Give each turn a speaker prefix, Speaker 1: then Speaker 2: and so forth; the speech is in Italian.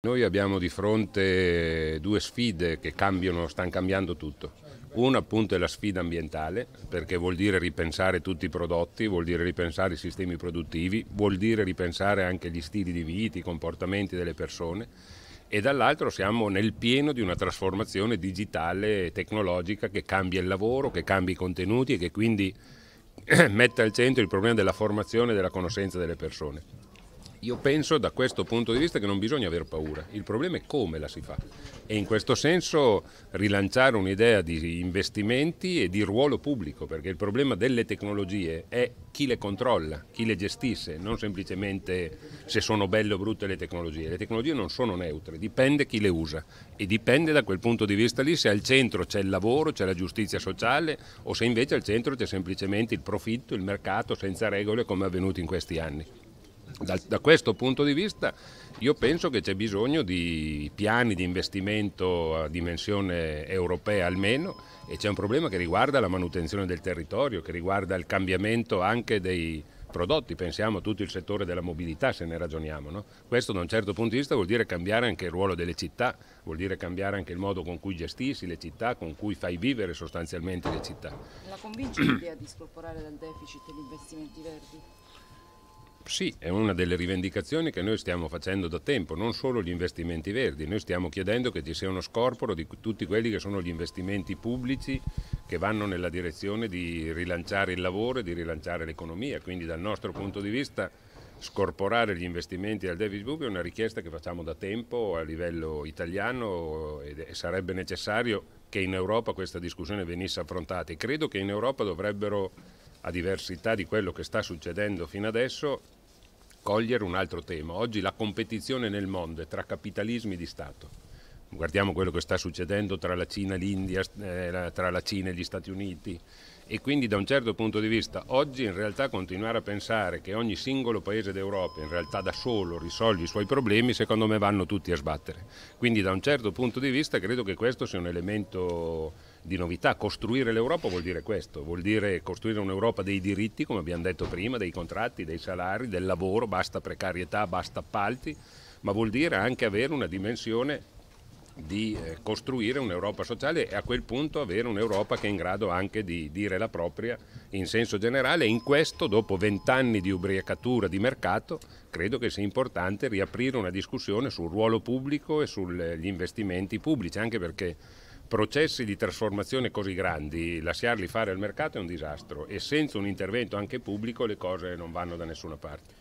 Speaker 1: Noi abbiamo di fronte due sfide che cambiano, stanno cambiando tutto. Una appunto è la sfida ambientale, perché vuol dire ripensare tutti i prodotti, vuol dire ripensare i sistemi produttivi, vuol dire ripensare anche gli stili di vita, i comportamenti delle persone e dall'altro siamo nel pieno di una trasformazione digitale e tecnologica che cambia il lavoro, che cambia i contenuti e che quindi mette al centro il problema della formazione e della conoscenza delle persone. Io penso da questo punto di vista che non bisogna avere paura, il problema è come la si fa e in questo senso rilanciare un'idea di investimenti e di ruolo pubblico perché il problema delle tecnologie è chi le controlla, chi le gestisce, non semplicemente se sono belle o brutte le tecnologie, le tecnologie non sono neutre, dipende chi le usa e dipende da quel punto di vista lì se al centro c'è il lavoro, c'è la giustizia sociale o se invece al centro c'è semplicemente il profitto, il mercato senza regole come è avvenuto in questi anni. Da, da, questo punto di vista io penso che c'è bisogno di piani di investimento a dimensione europea almeno e c'è un problema che riguarda la manutenzione del territorio, che riguarda il cambiamento anche dei prodotti, pensiamo a tutto il settore della mobilità se ne ragioniamo. No? Questo da un certo punto di vista vuol dire cambiare anche il ruolo delle città, vuol dire cambiare anche il modo con cui gestisci le città, con cui fai vivere sostanzialmente le città. La convince l'idea di scorporare dal deficit gli investimenti verdi? Sì, è una delle rivendicazioni che noi stiamo facendo da tempo, non solo gli investimenti verdi, noi stiamo chiedendo che ci sia uno scorporo di tutti quelli che sono gli investimenti pubblici che vanno nella direzione di rilanciare il lavoro e di rilanciare l'economia, quindi dal nostro punto di vista scorporare gli investimenti al deficit pubblico è una richiesta che facciamo da tempo a livello italiano e sarebbe necessario che in Europa questa discussione venisse affrontata e credo che in Europa dovrebbero, a diversità di quello che sta succedendo fino adesso, cogliere un altro tema. Oggi la competizione nel mondo è tra capitalismi di Stato. Guardiamo quello che sta succedendo tra la Cina e l'India, eh, tra la Cina e gli Stati Uniti, e quindi da un certo punto di vista oggi in realtà continuare a pensare che ogni singolo paese d'Europa in realtà da solo risolve i suoi problemi secondo me vanno tutti a sbattere. Quindi da un certo punto di vista credo che questo sia un elemento di novità. Costruire l'Europa vuol dire questo, vuol dire costruire un'Europa dei diritti, come abbiamo detto prima, dei contratti, dei salari, del lavoro, basta precarietà, basta appalti, ma vuol dire anche avere una dimensione di eh, costruire un'Europa sociale e a quel punto avere un'Europa che è in grado anche di dire la propria in senso generale in questo dopo vent'anni di ubriacatura di mercato credo che sia importante riaprire una discussione sul ruolo pubblico e sugli investimenti pubblici anche perché processi di trasformazione così grandi lasciarli fare al mercato è un disastro e senza un intervento anche pubblico le cose non vanno da nessuna parte.